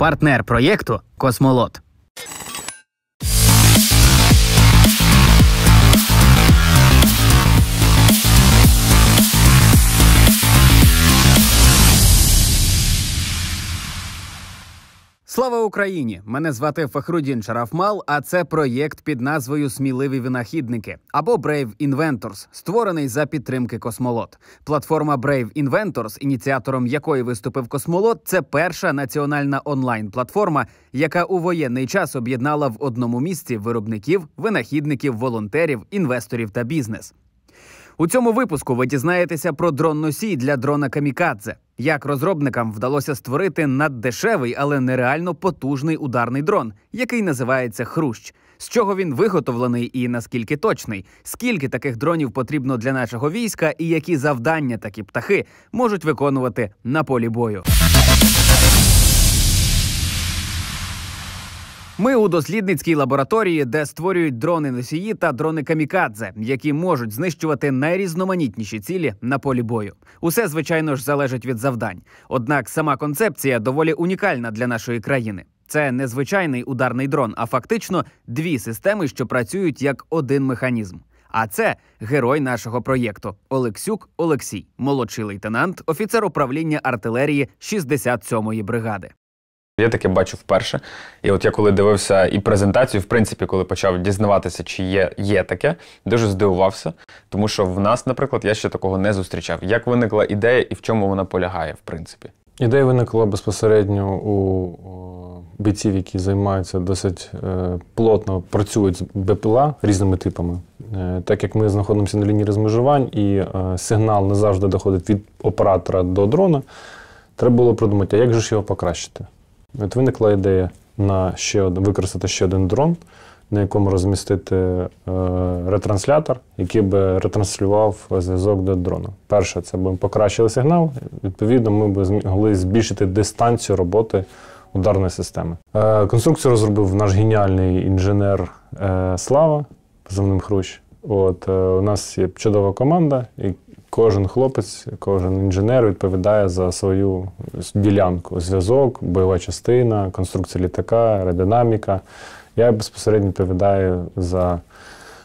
партнер проєкту Космолот. Слава Україні! Мене звати Фахрудін Шарафмал. А це проєкт під назвою Сміливі винахідники або Brave Inventors, створений за підтримки Космолот. Платформа Brave Inventors, ініціатором якої виступив Космолот, це перша національна онлайн-платформа, яка у воєнний час об'єднала в одному місці виробників, винахідників, волонтерів, інвесторів та бізнес. У цьому випуску ви дізнаєтеся про дрон-носій для дрона Камікадзе, як розробникам вдалося створити наддешевий, але нереально потужний ударний дрон, який називається Хрущ. З чого він виготовлений і наскільки точний, скільки таких дронів потрібно для нашого війська, і які завдання такі птахи можуть виконувати на полі бою. Ми у дослідницькій лабораторії, де створюють дрони носії та дрони камікадзе, які можуть знищувати найрізноманітніші цілі на полі бою. Усе звичайно ж залежить від завдань. Однак сама концепція доволі унікальна для нашої країни. Це не звичайний ударний дрон, а фактично дві системи, що працюють як один механізм. А це герой нашого проєкту Олексюк Олексій, молодший лейтенант, офіцер управління артилерії 67-ї бригади. Я таке бачу вперше. І от я коли дивився і презентацію, в принципі, коли почав дізнаватися, чи є є таке, дуже здивувався, тому що в нас, наприклад, я ще такого не зустрічав. Як виникла ідея і в чому вона полягає, в принципі? Ідея виникла безпосередньо у бійців, які займаються досить е, плотно, працюють з БПЛА різними типами. Е, так як ми знаходимося на лінії розмежувань, і е, сигнал не завжди доходить від оператора до дрона, треба було придумати, а як же ж його покращити. От виникла ідея на ще один, використати ще один дрон, на якому розмістити е, ретранслятор, який би ретранслював зв'язок до дрона. Перше, це би покращили сигнал. Відповідно, ми б змогли збільшити дистанцію роботи ударної системи. Е, конструкцію розробив наш геніальний інженер е, Слава позивним Хрущ. От е, У нас є чудова команда, Кожен хлопець, кожен інженер відповідає за свою ділянку: зв'язок, бойова частина, конструкція літака, аеродинаміка. Я безпосередньо відповідаю за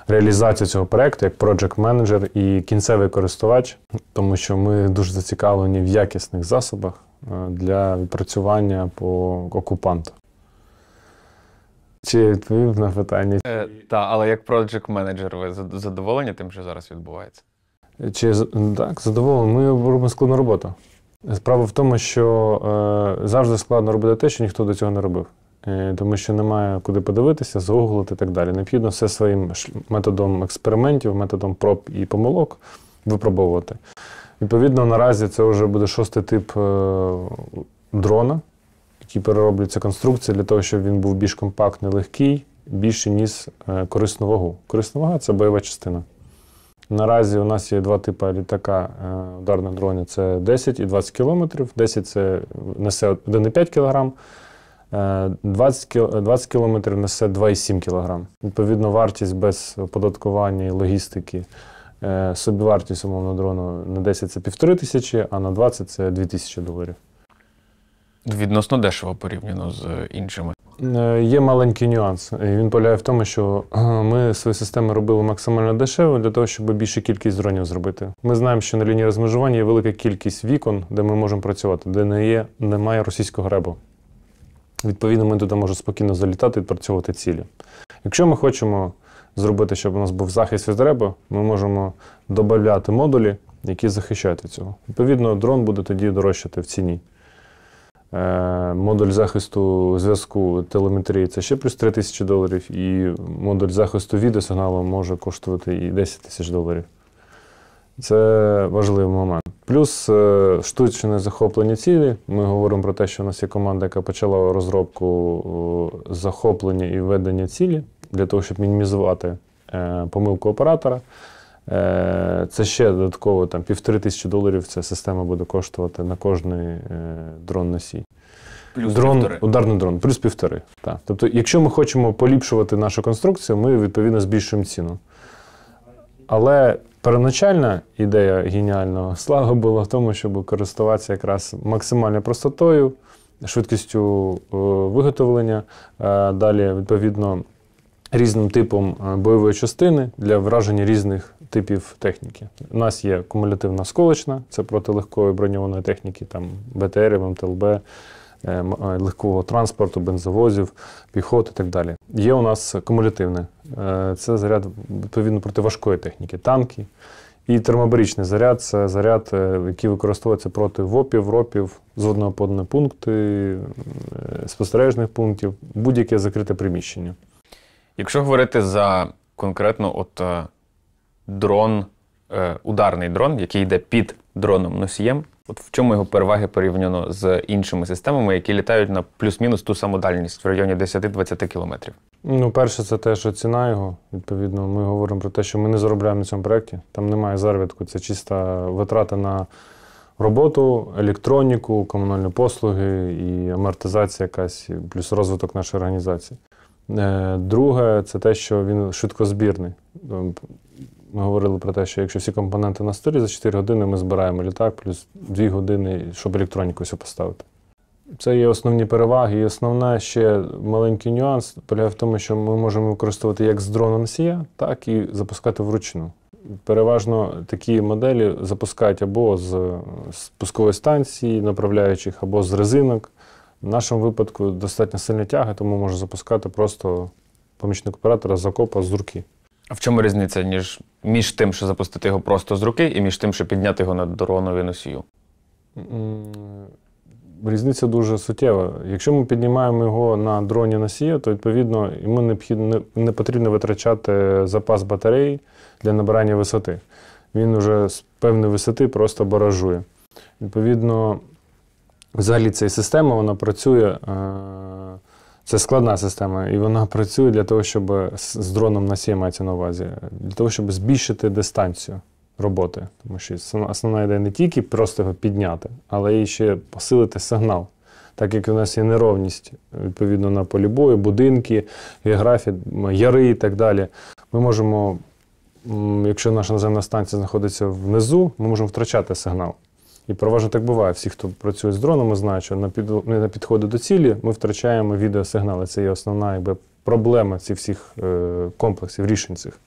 реалізацію цього проекту як project менеджер і кінцевий користувач, тому що ми дуже зацікавлені в якісних засобах е, для відпрацювання по окупанту. Чи відповів на питання? Е, Та, але як project менеджер ви задоволені тим, що зараз відбувається? Чи так, задоволений, ми робимо складну роботу. Справа в тому, що е, завжди складно робити те, що ніхто до цього не робив, е, тому що немає куди подивитися, згуглити і так далі. Необхідно все своїм методом експериментів, методом проб і помилок випробовувати. Відповідно, наразі це вже буде шостий тип е, дрона, який перероблюється конструкція для того, щоб він був більш компактний, легкий, більше ніс е, корисну вагу. Корисна вага це бойова частина. Наразі у нас є два типи літака е, ударних дронів це 10 і 20 кілометрів. 10 це несе 1,5 кг, 20 кілометрів несе 2,7 кг. Відповідно, вартість без оподаткування і логістики. Е, собівартість умовно дрону на 10 це півтори тисячі, а на 20 це 2 тисячі доларів відносно дешево порівняно з е, іншими. Е, є маленький нюанс. Він полягає в тому, що е, ми свою систему робили максимально дешево для того, щоб більшу кількість дронів зробити. Ми знаємо, що на лінії розмежування є велика кількість вікон, де ми можемо працювати, де не є, немає російського ребу. Відповідно, ми туди можемо спокійно залітати і працювати цілі. Якщо ми хочемо зробити, щоб у нас був захист від ребу, ми можемо додати модулі, які захищають від цього. Відповідно, дрон буде тоді дорожчати в ціні. Е, модуль захисту зв'язку телеметрії це ще плюс 3 тисячі доларів, і модуль захисту відеосигналу може коштувати і 10 тисяч доларів. Це важливий момент. Плюс е, штучне захоплення цілі. Ми говоримо про те, що у нас є команда, яка почала розробку е, захоплення і введення цілі для того, щоб мінімізувати помилку оператора. Е, це ще додатково там півтори тисячі доларів ця система буде коштувати на кожний е, дрон носій. Плюс дрон, півтори. ударний дрон, плюс півтори. Так. Тобто, якщо ми хочемо поліпшувати нашу конструкцію, ми відповідно збільшуємо ціну. Але первоначальна ідея геніального слага була в тому, щоб користуватися якраз максимальною простотою, швидкістю е, виготовлення, далі відповідно різним типом бойової частини для враження різних типів техніки. У нас є кумулятивна сколочна, це проти легкої броньованої техніки, там БТР, МТЛБ, е, е, легкого транспорту, бензовозів, піхоти і так далі. Є у нас кумулятивне, е, це заряд відповідно проти важкої техніки, танки. І термобарічний заряд це заряд, який використовується проти вопів, ропів, зводного подного пункти, спостережних пунктів, будь-яке закрите приміщення. Якщо говорити за конкретно от дрон, е, ударний дрон, який йде під дроном носієм. От в чому його переваги порівняно з іншими системами, які літають на плюс-мінус ту саму дальність в районі 10-20 кілометрів? Ну, перше, це те, що ціна його. Відповідно, ми говоримо про те, що ми не заробляємо на цьому проєкті. Там немає заробітку. Це чиста витрата на роботу, електроніку, комунальні послуги і амортизація якась, плюс розвиток нашої організації. Е, друге, це те, що він швидкозбірний. Е, ми говорили про те, що якщо всі компоненти на столі, за 4 години ми збираємо літак, плюс 2 години, щоб електроніку всю поставити. Це є основні переваги. І основна ще маленький нюанс полягає в тому, що ми можемо використовувати як з дрона носія, так і запускати вручну. Переважно такі моделі запускають або з спускової станції, направляючих, або з резинок. В нашому випадку достатньо сильна тяга, тому можна запускати просто помічник оператора з окопа з руки. А в чому різниця ніж між тим, що запустити його просто з руки, і між тим, що підняти його на дронові носію? Різниця дуже суттєва. Якщо ми піднімаємо його на дроні носію, то відповідно йому не потрібно витрачати запас батареї для набирання висоти. Він вже з певної висоти просто баражує. Відповідно, взагалі ця система вона працює е, це складна система, і вона працює для того, щоб з дроном на сі мається на увазі, для того, щоб збільшити дистанцію роботи. Тому що основна ідея не тільки просто його підняти, але і ще посилити сигнал. Так як у нас є неровність відповідно на полі бою, будинки, географія, яри і так далі. Ми можемо, якщо наша наземна станція знаходиться внизу, ми можемо втрачати сигнал. І переважно так буває. Всі, хто працює з дронами, знають, що на під на підходи до цілі ми втрачаємо відеосигнали. Це є основна якби, проблема цих всіх е, комплексів, рішень цих.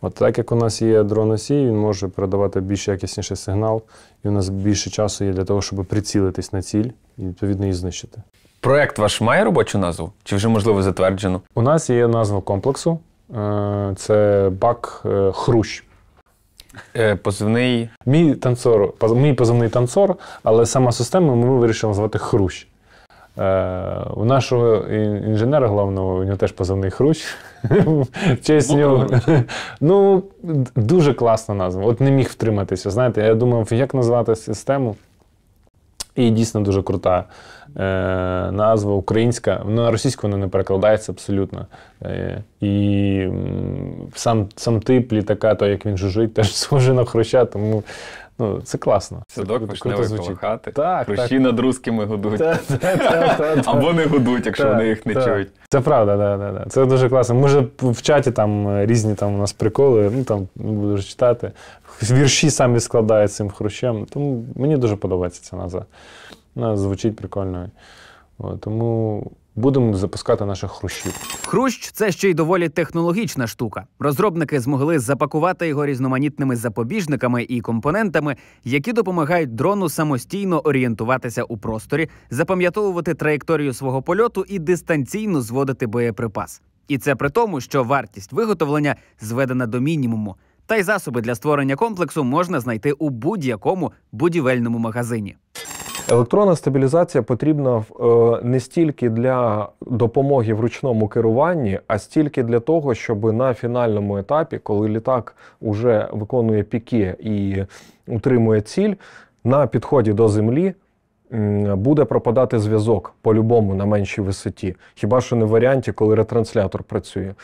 От так як у нас є дрон-осій, він може передавати більш якісніший сигнал, і у нас більше часу є для того, щоб прицілитись на ціль і відповідно її знищити. Проект ваш має робочу назву? Чи вже можливо затверджено? У нас є назва комплексу. Е, це бак е, Хрущ. Е, позивний. Мій танцор, мій позивний танцор, але сама система ми вирішили звати Хрущ. Е, у нашого інженера головного у нього теж позивний Хрущ. Честь нього. Ну, дуже класна назва. От не міг втриматися. Знаєте, я думав, як назвати систему. І дійсно дуже крута е, назва українська. Ну, на російську вона не перекладається абсолютно. Е, І сам сам тип літака, то як він жужить, теж схожий на хруща, тому Ну, Це класно. Садок вишневий колохати, так, Прощі так. над русскими гудуть. Або не гудуть, якщо вони їх не чують. Це правда, да, да, це дуже класно. Може, в чаті там різні там у нас приколи, ну там буду читати. Вірші самі складають цим хрущем. Тому мені дуже подобається ця назва. Вона звучить прикольно. Тому Будемо запускати наших хрущів. Хрущ це ще й доволі технологічна штука. Розробники змогли запакувати його різноманітними запобіжниками і компонентами, які допомагають дрону самостійно орієнтуватися у просторі, запам'ятовувати траєкторію свого польоту і дистанційно зводити боєприпас. І це при тому, що вартість виготовлення зведена до мінімуму, та й засоби для створення комплексу можна знайти у будь-якому будівельному магазині. Електронна стабілізація потрібна е, не стільки для допомоги в ручному керуванні, а стільки для того, щоб на фінальному етапі, коли літак уже виконує піки і утримує ціль, на підході до землі. Буде пропадати зв'язок по-любому на меншій висоті, хіба що не в варіанті, коли ретранслятор працює.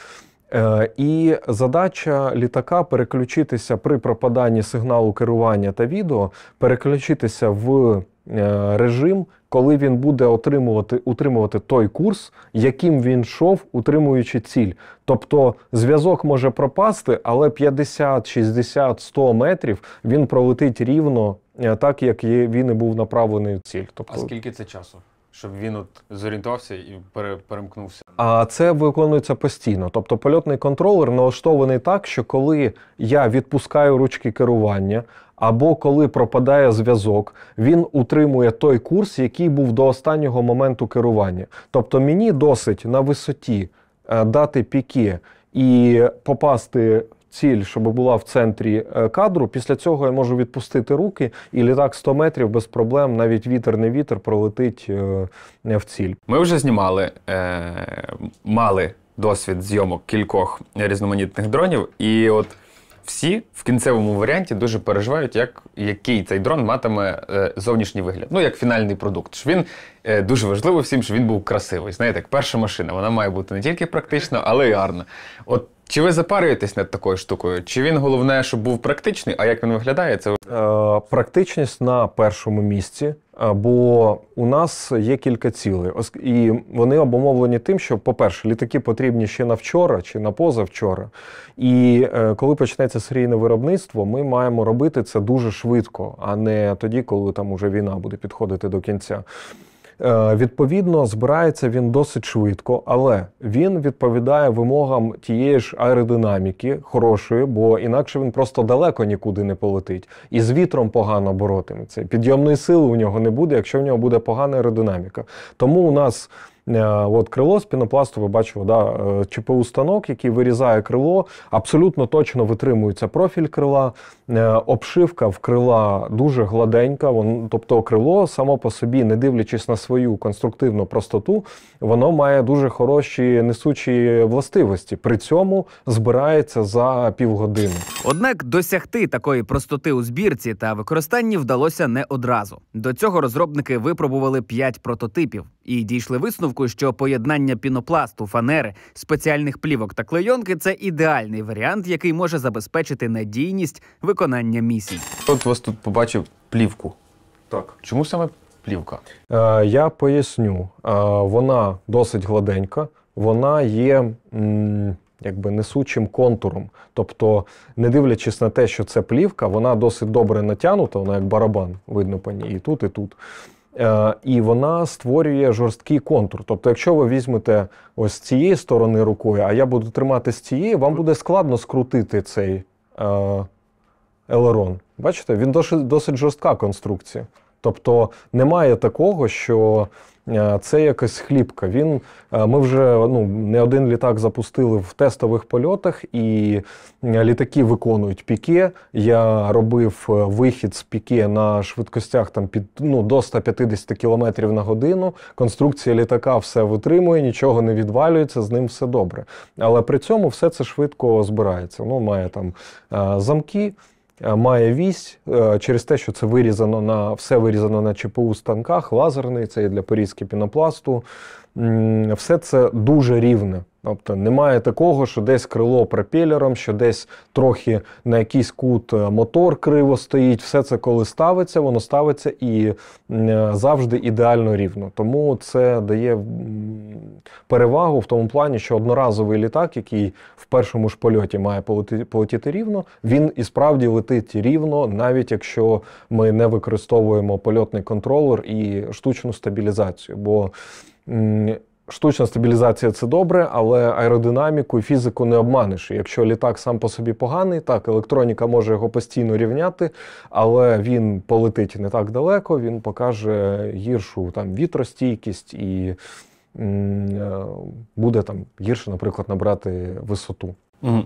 Е, і задача літака переключитися при пропаданні сигналу керування та відео, переключитися в е, режим, коли він буде отримувати утримувати той курс, яким він йшов, утримуючи ціль. Тобто зв'язок може пропасти, але 50, 60, 100 метрів він пролетить рівно е, так, як він і був направлений в ціль. Тобто, а скільки це часу? щоб він от зорієнтувався і пере, перемкнувся. А це виконується постійно. Тобто польотний контролер налаштований так, що коли я відпускаю ручки керування або коли пропадає зв'язок, він утримує той курс, який був до останнього моменту керування. Тобто мені досить на висоті е, дати піки і попасти ціль, щоб була в центрі е, кадру. Після цього я можу відпустити руки, і літак 100 метрів без проблем, навіть вітер, не вітер, пролетить е, в ціль. Ми вже знімали, е- мали досвід зйомок кількох різноманітних дронів, і от. Всі в кінцевому варіанті дуже переживають, як який цей дрон матиме е, зовнішній вигляд. Ну як фінальний продукт. Що він е, дуже важливо всім, щоб він був красивий. Знаєте, як перша машина, вона має бути не тільки практична, але й гарна. От чи ви запарюєтесь над такою штукою? Чи він головне, щоб був практичний? А як він виглядає? Це е, практичність на першому місці. Е, бо у нас є кілька цілей, і вони обумовлені тим, що, по-перше, літаки потрібні ще на вчора чи на позавчора. І е, коли почнеться серійне виробництво, ми маємо робити це дуже швидко, а не тоді, коли там уже війна буде підходити до кінця. Е, відповідно, збирається він досить швидко, але він відповідає вимогам тієї ж аеродинаміки, хорошої, бо інакше він просто далеко нікуди не полетить. І з вітром погано боротиметься. Підйомної сили у нього не буде, якщо в нього буде погана аеродинаміка. Тому у нас. Е, от крило з пінопласту, ви бачили, да, е, ЧПУ станок, який вирізає крило, абсолютно точно витримується профіль крила. Е, обшивка в крила дуже гладенька. Вон, тобто, крило само по собі, не дивлячись на свою конструктивну простоту, воно має дуже хороші несучі властивості. При цьому збирається за півгодини. Однак досягти такої простоти у збірці та використанні вдалося не одразу. До цього розробники випробували п'ять прототипів і дійшли висновку думку, що поєднання пінопласту, фанери, спеціальних плівок та клейонки це ідеальний варіант, який може забезпечити надійність виконання місій. От вас тут побачив плівку. Так, чому саме плівка? Е, я поясню, е, вона досить гладенька, вона є. М- Якби несучим контуром. Тобто, не дивлячись на те, що це плівка, вона досить добре натягнута, вона як барабан, видно по ній, і тут, і тут. Е, і вона створює жорсткий контур. Тобто, якщо ви візьмете ось з цієї сторони рукою, а я буду тримати з цієї, вам буде складно скрутити цей е, елерон. Бачите, він досить жорстка конструкція. Тобто немає такого, що Е, це якась хлібка. Він е, ми вже ну не один літак запустили в тестових польотах, і е, літаки виконують піке. Я робив вихід з піке на швидкостях там під ну до 150 км на годину. Конструкція літака все витримує, нічого не відвалюється, з ним все добре. Але при цьому все це швидко збирається. Ну має там замки. Е, має вісь е, через те, що це вирізано на все вирізано на ЧПУ станках, лазерний, це і для порізки пінопласту, все це дуже рівне. Тобто немає такого, що десь крило пропелером, що десь трохи на якийсь кут е, мотор криво стоїть. Все це, коли ставиться, воно ставиться і е, завжди ідеально рівно. Тому це дає перевагу в тому плані, що одноразовий літак, який в першому ж польоті має полетіти рівно, він і справді летить рівно, навіть якщо ми не використовуємо польотний контролер і штучну стабілізацію. бо Штучна стабілізація це добре, але аеродинаміку і фізику не обманеш. Якщо літак сам по собі поганий, так електроніка може його постійно рівняти, але він полетить не так далеко, він покаже гіршу там вітростійкість і е, буде там гірше, наприклад, набрати висоту.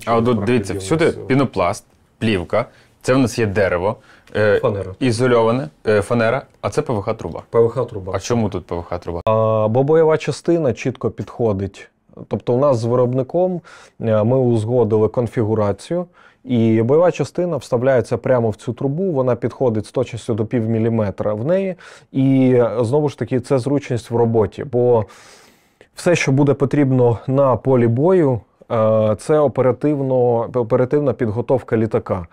А от дивіться, всюди пінопласт, плівка. Це в нас є дерево е, Фанера. ізольоване, е, фанера, а це ПВХ труба. ПВХ труба. А чому тут ПВХ труба? А, бо бойова частина чітко підходить. Тобто, у нас з виробником е, ми узгодили конфігурацію, і бойова частина вставляється прямо в цю трубу. Вона підходить з точністю до пів міліметра в неї. І знову ж таки, це зручність в роботі. бо все, що буде потрібно на полі бою, е, це оперативно, оперативна підготовка літака.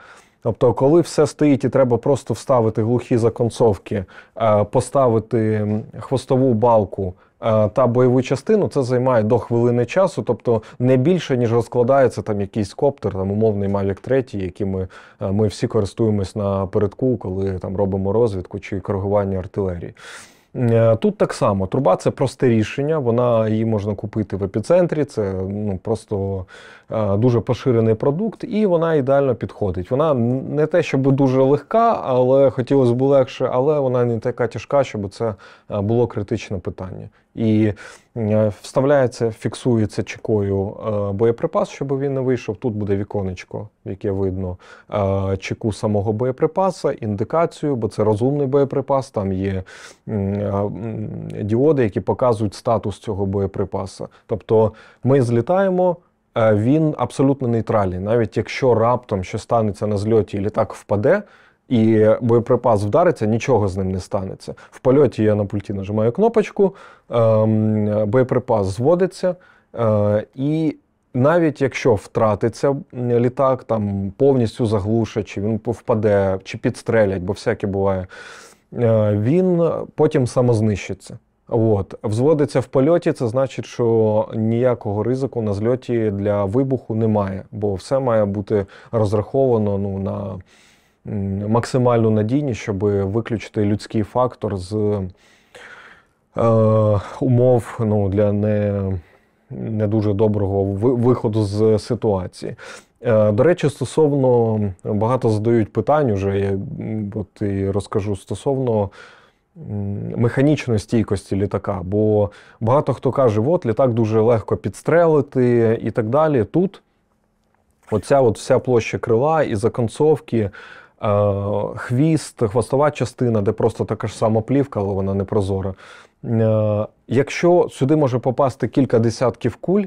Тобто, коли все стоїть і треба просто вставити глухі законцовки, е, поставити хвостову балку. Е, та бойову частину це займає до хвилини часу, тобто не більше ніж розкладається там якийсь коптер, там умовний Mavic 3, якими е, ми всі користуємось на передку, коли там робимо розвідку чи коригування артилерії. Тут так само труба це просте рішення, вона її можна купити в епіцентрі. Це ну просто Е, дуже поширений продукт, і вона ідеально підходить. Вона не те, щоб дуже легка, але хотілося б легше, але вона не така тяжка, щоб це е, було критичне питання. І е, вставляється, фіксується чекою боєприпас, щоб він не вийшов. Тут буде віконечко, яке видно чеку самого боєприпаса, індикацію, бо це розумний боєприпас. Там є діоди, які показують статус цього боєприпаса. Тобто ми злітаємо. Е, він абсолютно нейтральний. Навіть якщо раптом що станеться на зльоті і літак впаде. І боєприпас вдариться, нічого з ним не станеться. В польоті я на пульті нажимаю кнопочку, ем, боєприпас зводиться, е, і навіть якщо втратиться літак, там повністю заглушать, чи він впаде, чи підстрелять, бо всяке буває, е, він потім самознищиться. От взводиться в польоті, це значить, що ніякого ризику на зльоті для вибуху немає, бо все має бути розраховано ну, на максимальну надійність, щоб виключити людський фактор з е, умов ну, для не не дуже доброго виходу з ситуації. Е, до речі, стосовно багато задають питань, уже я от і розкажу стосовно механічної стійкості літака. Бо багато хто каже, от літак дуже легко підстрелити і так далі. Тут оця от вся площа крила і законцовки. Е, хвіст, хвостова частина, де просто така ж сама плівка, але вона не прозора. Е, якщо сюди може попасти кілька десятків куль,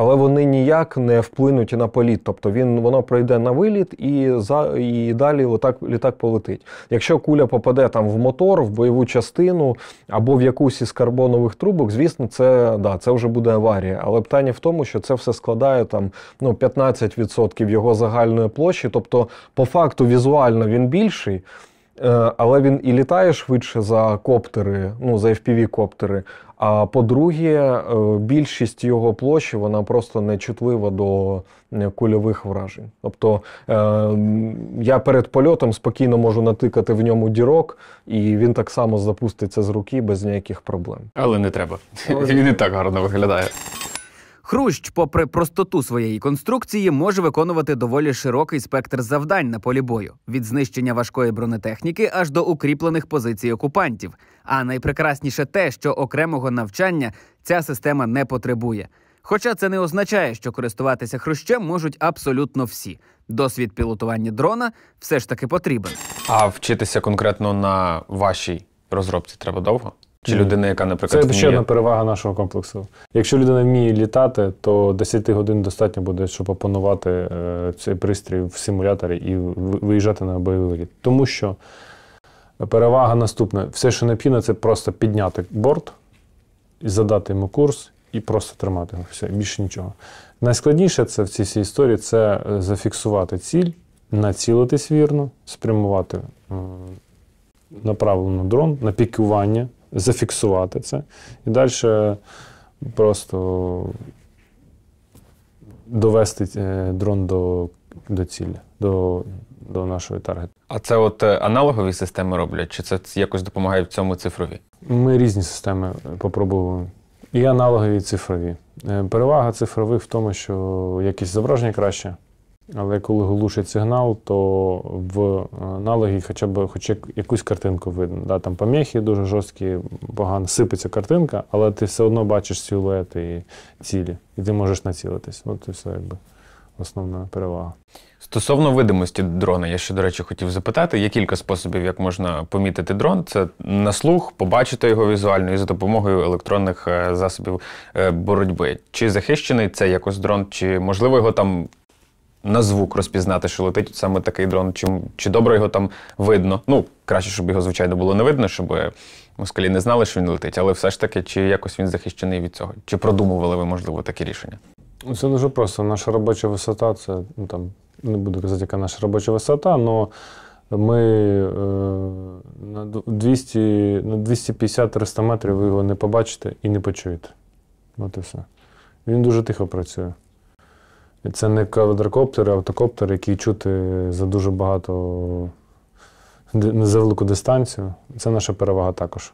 але вони ніяк не вплинуть на політ. Тобто він воно пройде на виліт і за і далі літак, літак полетить. Якщо куля попаде там в мотор, в бойову частину або в якусь із карбонових трубок, звісно, це да, це вже буде аварія. Але питання в тому, що це все складає там ну 15% його загальної площі. Тобто, по факту, візуально він більший. Е, але він і літає швидше за коптери, ну за fpv коптери. А по-друге, е, більшість його площі вона просто не чутлива до е, кульових вражень. Тобто я перед польотом спокійно можу натикати в ньому дірок, і він так само запуститься з руки без ніяких проблем. Але не треба. Він і так гарно виглядає. Хрущ, попри простоту своєї конструкції, може виконувати доволі широкий спектр завдань на полі бою від знищення важкої бронетехніки аж до укріплених позицій окупантів. А найпрекрасніше те, що окремого навчання ця система не потребує. Хоча це не означає, що користуватися хрущем можуть абсолютно всі. Досвід пілотування дрона все ж таки потрібен. А вчитися конкретно на вашій розробці треба довго. Чи людина, яка, наприклад, це ще одна перевага нашого комплексу. Якщо людина вміє літати, то 10 годин достатньо буде, щоб опанувати е, цей пристрій в симуляторі і виїжджати на бойовий рід. Тому що перевага наступна: все, що необхідно, це просто підняти борт, задати йому курс і просто тримати його. Все, більше нічого. Найскладніше це в цій всій історії це е, зафіксувати ціль, націлитись вірно, спрямувати направлено дрон на пікування зафіксувати це. І далі просто довести е, дрон до до цілі, до до нашої таргету. А це от е, аналогові системи роблять? Чи це якось допомагає в цьому цифрові? Ми різні системи попробуємо. І аналогові, і цифрові. Е, перевага цифрових в тому, що якість зображення краще. Але коли глушить сигнал, то в е, аналогі хоча б хоч якусь картинку видно. Да? Там помехи дуже жорсткі, погано сипеться картинка, але ти все одно бачиш силует і цілі, і ти можеш націлитись. От і все якби основна перевага. Стосовно видимості дрона, я ще, до речі, хотів запитати. Є кілька способів, як можна помітити дрон. Це на слух, побачити його візуально і за допомогою електронних е, засобів е, боротьби. Чи захищений це якось дрон, чи можливо його там на звук розпізнати, що летить саме такий дрон, чи, чи добре його там видно. Ну, краще, щоб його, звичайно, було не видно, щоб москалі не знали, що він летить, але все ж таки, чи якось він захищений від цього? Чи продумували ви, можливо, такі рішення? Ну, це дуже просто. Наша робоча висота це ну, там, не буду казати, яка наша робоча висота, але ми е, на 200, на 250-300 метрів ви його не побачите і не почуєте. От і все. Він дуже тихо працює. Це не квадрокоптер, а автокоптер, який чути за дуже багато за велику дистанцію. Це наша перевага також.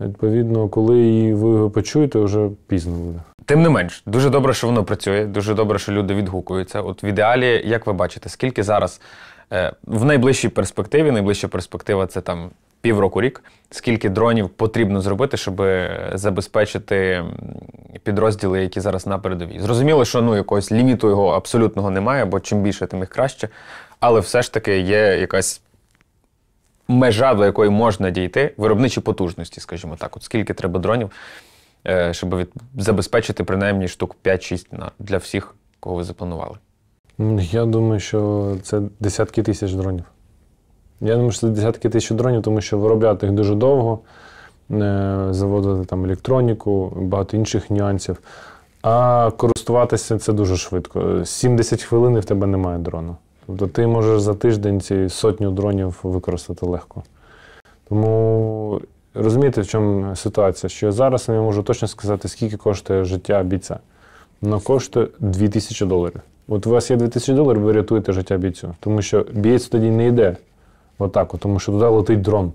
Відповідно, коли ви його почуєте, вже пізно буде. Тим не менш, дуже добре, що воно працює, дуже добре, що люди відгукуються. От в ідеалі, як ви бачите, скільки зараз е, в найближчій перспективі, найближча перспектива це там півроку рік, скільки дронів потрібно зробити, щоб забезпечити підрозділи, які зараз на передовій. Зрозуміло, що ну якогось ліміту його абсолютного немає, бо чим більше, тим їх краще. Але все ж таки є якась межа, до якої можна дійти, виробничі потужності, скажімо так, от скільки треба дронів, е, щоб від... забезпечити принаймні штук 5-6 на... для всіх, кого ви запланували. Я думаю, що це десятки тисяч дронів. Я думаю, що це десятки тисяч дронів, тому що виробляти їх дуже довго, е, заводити там електроніку, багато інших нюансів. А користуватися це дуже швидко. 70 хвилин і в тебе немає дрону. Тобто ти можеш за тиждень ці сотню дронів використати легко. Тому розумієте, в чому ситуація? Що я зараз не можу точно сказати, скільки коштує життя бійця. Воно коштує 2000 доларів. От у вас є 2000 доларів, ви рятуєте життя бійцю, тому що бієць тоді не йде Отак, тому що туди летить дрон.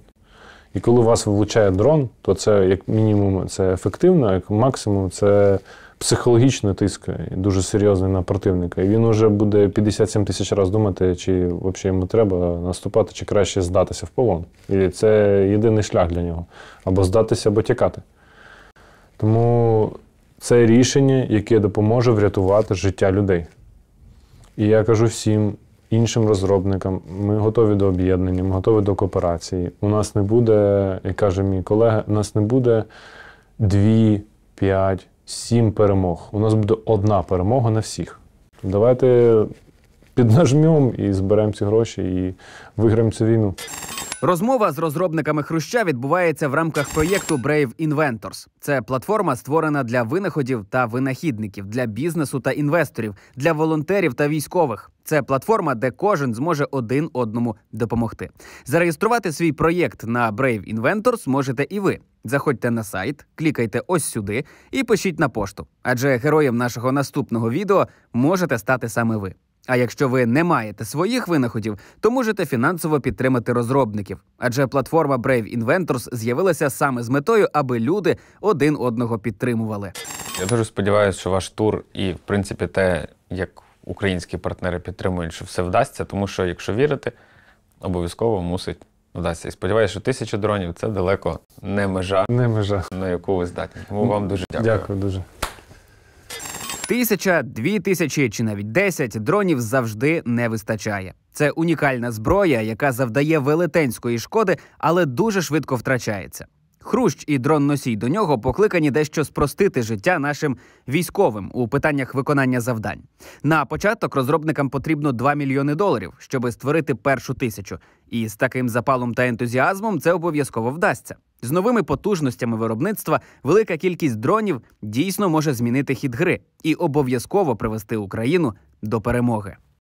І коли у вас влучає дрон, то це як мінімум це ефективно, а як максимум це психологічно тискає, дуже серйозний на противника. І він вже буде 57 тисяч разів думати, чи взагалі йому треба наступати, чи краще здатися в полон. І це єдиний шлях для нього. Або здатися, або тікати. Тому це рішення, яке допоможе врятувати життя людей. І я кажу всім іншим розробникам. Ми готові до об'єднання, ми готові до кооперації. У нас не буде, як каже мій колега, у нас не буде дві, п'ять, сім перемог. У нас буде одна перемога на всіх. Давайте піднажмемо і зберемо ці гроші і виграємо цю війну. Розмова з розробниками Хруща відбувається в рамках проєкту Brave Inventors. Це платформа створена для винаходів та винахідників, для бізнесу та інвесторів, для волонтерів та військових. Це платформа, де кожен зможе один одному допомогти. Зареєструвати свій проєкт на Brave Inventors можете і ви. Заходьте на сайт, клікайте ось сюди і пишіть на пошту. Адже героєм нашого наступного відео можете стати саме ви. А якщо ви не маєте своїх винаходів, то можете фінансово підтримати розробників, адже платформа Brave Inventors з'явилася саме з метою, аби люди один одного підтримували. Я дуже сподіваюся, що ваш тур і, в принципі, те, як українські партнери підтримують, що все вдасться, тому що, якщо вірити, обов'язково мусить вдасться. І сподіваюся, що тисяча дронів це далеко не межа, не межа. на яку ви здатні. Тому вам дуже дякую. Дякую дуже. Тисяча, дві тисячі чи навіть десять дронів завжди не вистачає. Це унікальна зброя, яка завдає велетенської шкоди, але дуже швидко втрачається. Хрущ і дронносій до нього покликані дещо спростити життя нашим військовим у питаннях виконання завдань. На початок розробникам потрібно 2 мільйони доларів, щоб створити першу тисячу. І з таким запалом та ентузіазмом це обов'язково вдасться. З новими потужностями виробництва велика кількість дронів дійсно може змінити хід гри і обов'язково привести Україну до перемоги.